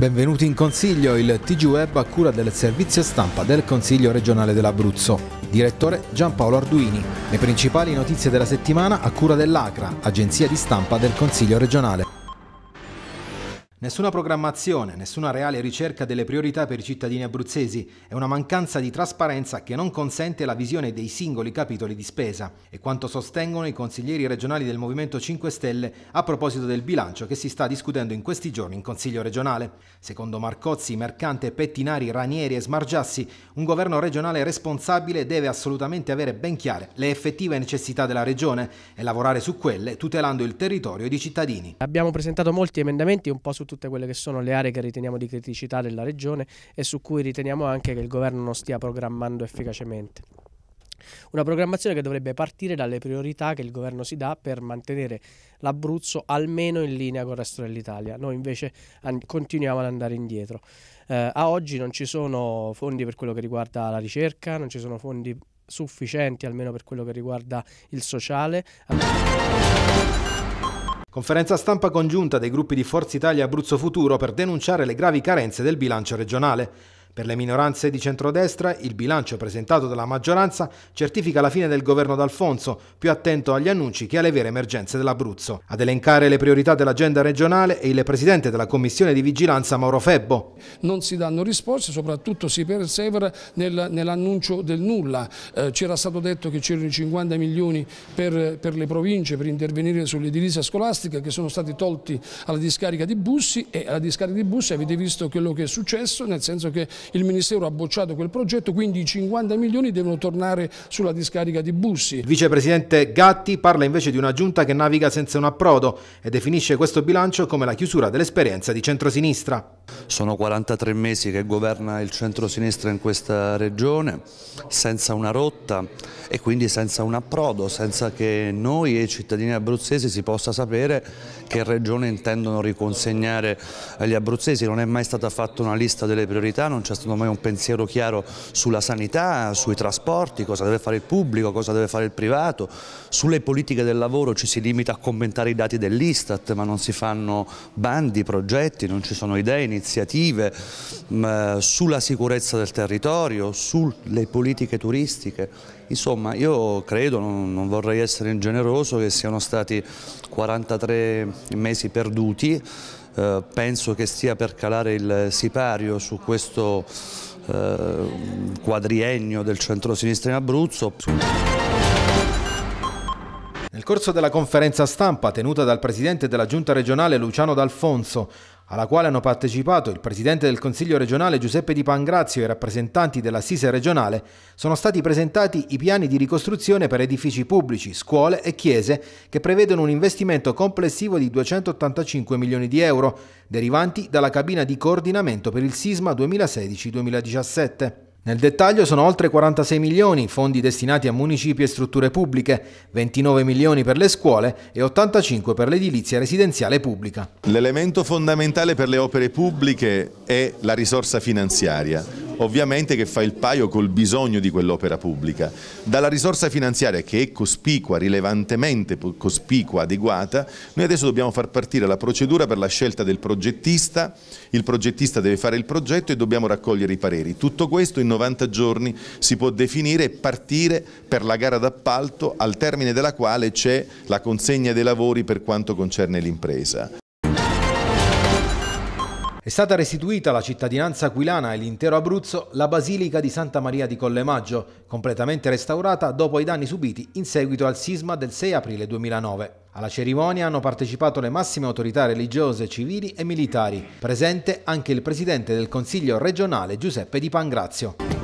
Benvenuti in Consiglio, il TG Web a cura del servizio stampa del Consiglio regionale dell'Abruzzo. Direttore Giampaolo Arduini. Le principali notizie della settimana a cura dell'ACRA, agenzia di stampa del Consiglio regionale. Nessuna programmazione, nessuna reale ricerca delle priorità per i cittadini abruzzesi e una mancanza di trasparenza che non consente la visione dei singoli capitoli di spesa, è quanto sostengono i consiglieri regionali del Movimento 5 Stelle a proposito del bilancio che si sta discutendo in questi giorni in Consiglio regionale. Secondo Marcozzi, Mercante, Pettinari, Ranieri e Smargiassi, un governo regionale responsabile deve assolutamente avere ben chiare le effettive necessità della regione e lavorare su quelle tutelando il territorio ed i cittadini. Abbiamo presentato molti emendamenti un po' su tutte quelle che sono le aree che riteniamo di criticità della regione e su cui riteniamo anche che il governo non stia programmando efficacemente. Una programmazione che dovrebbe partire dalle priorità che il governo si dà per mantenere l'Abruzzo almeno in linea con il resto dell'Italia. Noi invece continuiamo ad andare indietro. Eh, a oggi non ci sono fondi per quello che riguarda la ricerca, non ci sono fondi sufficienti almeno per quello che riguarda il sociale. Conferenza stampa congiunta dei gruppi di Forza Italia Abruzzo Futuro per denunciare le gravi carenze del bilancio regionale. Per le minoranze di centrodestra, il bilancio presentato dalla maggioranza certifica la fine del governo d'Alfonso, più attento agli annunci che alle vere emergenze dell'Abruzzo. Ad elencare le priorità dell'agenda regionale è il presidente della commissione di vigilanza Mauro Febbo. Non si danno risposte, soprattutto si persevera nel, nell'annuncio del nulla. Eh, C'era stato detto che c'erano 50 milioni per, per le province per intervenire sull'edilizia scolastica che sono stati tolti alla discarica di Bussi e alla discarica di Bussi avete visto quello che è successo, nel senso che il Ministero ha bocciato quel progetto, quindi i 50 milioni devono tornare sulla discarica di Bussi. Il vicepresidente Gatti parla invece di una giunta che naviga senza un approdo e definisce questo bilancio come la chiusura dell'esperienza di centrosinistra. Sono 43 mesi che governa il centrosinistra in questa regione senza una rotta e quindi senza un approdo, senza che noi e i cittadini abruzzesi si possa sapere che regione intendono riconsegnare agli abruzzesi. Non è mai stata fatta una lista delle priorità, non c'è c'è stato mai un pensiero chiaro sulla sanità, sui trasporti, cosa deve fare il pubblico, cosa deve fare il privato, sulle politiche del lavoro ci si limita a commentare i dati dell'Istat ma non si fanno bandi, progetti, non ci sono idee, iniziative, mm, sulla sicurezza del territorio, sulle politiche turistiche. Insomma, io credo, non, vorrei essere ingeneroso, che siano stati 43 mesi perduti eh, penso che stia per calare il sipario su questo eh, quadriennio del centro-sinistra in Abruzzo. Nel corso della conferenza stampa tenuta dal presidente della giunta regionale Luciano D'Alfonso, alla quale hanno partecipato il presidente del Consiglio regionale Giuseppe Di Pangrazio e i rappresentanti dell'Assise regionale, sono stati presentati i piani di ricostruzione per edifici pubblici, scuole e chiese che prevedono un investimento complessivo di 285 milioni di euro, derivanti dalla cabina di coordinamento per il sisma 2016-2017. Nel dettaglio sono oltre 46 milioni fondi destinati a municipi e strutture pubbliche, 29 milioni per le scuole e 85 per l'edilizia residenziale pubblica. L'elemento fondamentale per le opere pubbliche è la risorsa finanziaria ovviamente che fa il paio col bisogno di quell'opera pubblica. Dalla risorsa finanziaria che è cospicua, rilevantemente cospicua, adeguata, noi adesso dobbiamo far partire la procedura per la scelta del progettista, il progettista deve fare il progetto e dobbiamo raccogliere i pareri. Tutto questo in 90 giorni si può definire e partire per la gara d'appalto al termine della quale c'è la consegna dei lavori per quanto concerne l'impresa. È stata restituita alla cittadinanza aquilana e all'intero Abruzzo la Basilica di Santa Maria di Collemaggio, completamente restaurata dopo i danni subiti in seguito al sisma del 6 aprile 2009. Alla cerimonia hanno partecipato le massime autorità religiose, civili e militari, presente anche il presidente del Consiglio regionale Giuseppe Di Pangrazio.